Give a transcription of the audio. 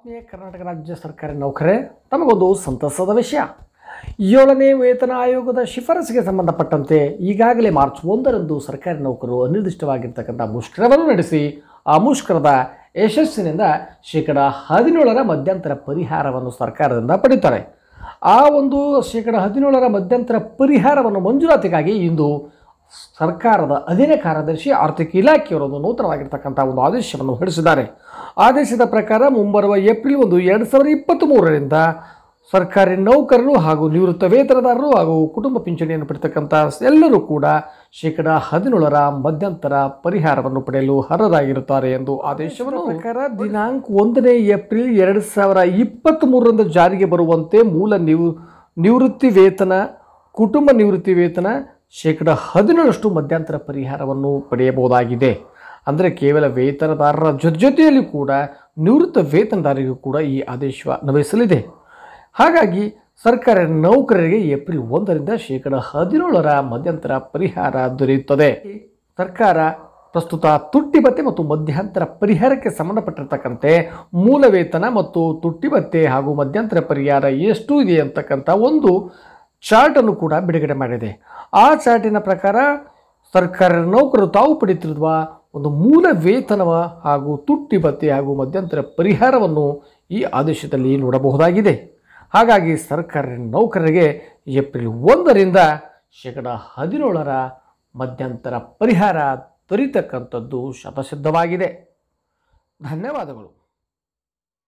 ಆತ್ಮೀಯ ಕರ್ನಾಟಕ ರಾಜ್ಯ ಸರ್ಕಾರಿ ನೌಕರೇ ತಮಗೊಂದು ಸಂತಸದ ವಿಷಯ ಏಳನೇ ವೇತನ ಆಯೋಗದ ಶಿಫಾರಸಿಗೆ ಸಂಬಂಧಪಟ್ಟಂತೆ ಈಗಾಗಲೇ ಮಾರ್ಚ್ ಒಂದರಂದು ಸರ್ಕಾರಿ ನೌಕರರು ಅನಿರ್ದಿಷ್ಟವಾಗಿರ್ತಕ್ಕಂಥ ಮುಷ್ಕರವನ್ನು ನಡೆಸಿ ಆ ಮುಷ್ಕರದ ಯಶಸ್ಸಿನಿಂದ ಶೇಕಡ ಹದಿನೇಳರ ಮಧ್ಯಂತರ ಪರಿಹಾರವನ್ನು ಸರ್ಕಾರದಿಂದ ಪಡೀತಾರೆ ಆ ಒಂದು ಶೇಕಡ ಹದಿನೇಳರ ಮಧ್ಯಂತರ ಪರಿಹಾರವನ್ನು ಮಂಜೂರಾತಿಗಾಗಿ ಇಂದು ಸರ್ಕಾರದ ಅಧೀನ ಕಾರ್ಯದರ್ಶಿ ಆರ್ಥಿಕ ಇಲಾಖೆಯವರು ನೂತನವಾಗಿರ್ತಕ್ಕಂಥ ಒಂದು ಆದೇಶವನ್ನು ಹೊರಡಿಸಿದ್ದಾರೆ ಆದೇಶದ ಪ್ರಕಾರ ಮುಂಬರುವ ಏಪ್ರಿಲ್ ಒಂದು ಎರಡು ಸಾವಿರದ ಇಪ್ಪತ್ತ್ ಮೂರರಿಂದ ಸರ್ಕಾರಿ ನೌಕರರು ಹಾಗೂ ನಿವೃತ್ತ ವೇತನದಾರರು ಹಾಗೂ ಕುಟುಂಬ ಪಿಂಚಣಿಯನ್ನು ಪಡೆತಕ್ಕಂಥ ಎಲ್ಲರೂ ಕೂಡ ಶೇಕಡ ಹದಿನೇಳರ ಮಧ್ಯಂತರ ಪರಿಹಾರವನ್ನು ಪಡೆಯಲು ಅರ್ಹರಾಗಿರುತ್ತಾರೆ ಎಂದು ಆದೇಶವನ್ನು ಪ್ರಕಾರ ದಿನಾಂಕ ಒಂದನೇ ಏಪ್ರಿಲ್ ಎರಡು ಸಾವಿರ ಇಪ್ಪತ್ತ್ ಮೂರರಂದು ಜಾರಿಗೆ ಬರುವಂತೆ ಮೂಲ ನಿವೃತ್ತಿ ವೇತನ ಕುಟುಂಬ ನಿವೃತ್ತಿ ವೇತನ ಶೇಕಡ ಹದಿನೇಳಷ್ಟು ಮಧ್ಯಂತರ ಪರಿಹಾರವನ್ನು ಪಡೆಯಬಹುದಾಗಿದೆ ಅಂದರೆ ಕೇವಲ ವೇತನದಾರರ ಜೊತೆ ಜೊತೆಯಲ್ಲಿ ಕೂಡ ನಿವೃತ್ತ ವೇತನದಾರರಿಗೂ ಕೂಡ ಈ ಆದೇಶ ಅನುಭವಿಸಲಿದೆ ಹಾಗಾಗಿ ಸರ್ಕಾರ ನೌಕರರಿಗೆ ಏಪ್ರಿಲ್ ಒಂದರಿಂದ ಶೇಕಡ ಹದಿನೇಳರ ಮಧ್ಯಂತರ ಪರಿಹಾರ ದೊರೆಯುತ್ತದೆ ಸರ್ಕಾರ ಪ್ರಸ್ತುತ ತುಟ್ಟಿ ಭತ್ತೆ ಮತ್ತು ಮಧ್ಯಂತರ ಪರಿಹಾರಕ್ಕೆ ಸಂಬಂಧಪಟ್ಟಿರತಕ್ಕಂತೆ ಮೂಲ ವೇತನ ಮತ್ತು ತುಟ್ಟಿಬತ್ತೆ ಹಾಗೂ ಮಧ್ಯಂತರ ಪರಿಹಾರ ಎಷ್ಟು ಇದೆ ಅಂತಕ್ಕಂಥ ಒಂದು ಚಾರ್ಟನ್ನು ಕೂಡ ಬಿಡುಗಡೆ ಮಾಡಿದೆ ಆ ಚಾರ್ಟಿನ ಪ್ರಕಾರ ಸರ್ಕಾರಿ ನೌಕರರು ತಾವು ಪಡೆಯುತ್ತಿರುವ ಒಂದು ಮೂಲ ವೇತನವ ಹಾಗೂ ತುಟ್ಟಿ ಭತ್ಯೆ ಹಾಗೂ ಮಧ್ಯಂತರ ಪರಿಹಾರವನ್ನು ಈ ಆದೇಶದಲ್ಲಿ ನೋಡಬಹುದಾಗಿದೆ ಹಾಗಾಗಿ ಸರ್ಕಾರಿ ನೌಕರರಿಗೆ ಏಪ್ರಿಲ್ ಒಂದರಿಂದ ಶೇಕಡ ಹದಿನೇಳರ ಮಧ್ಯಂತರ ಪರಿಹಾರ ದೊರೀತಕ್ಕಂಥದ್ದು ಶತಸಿದ್ಧವಾಗಿದೆ ಧನ್ಯವಾದಗಳು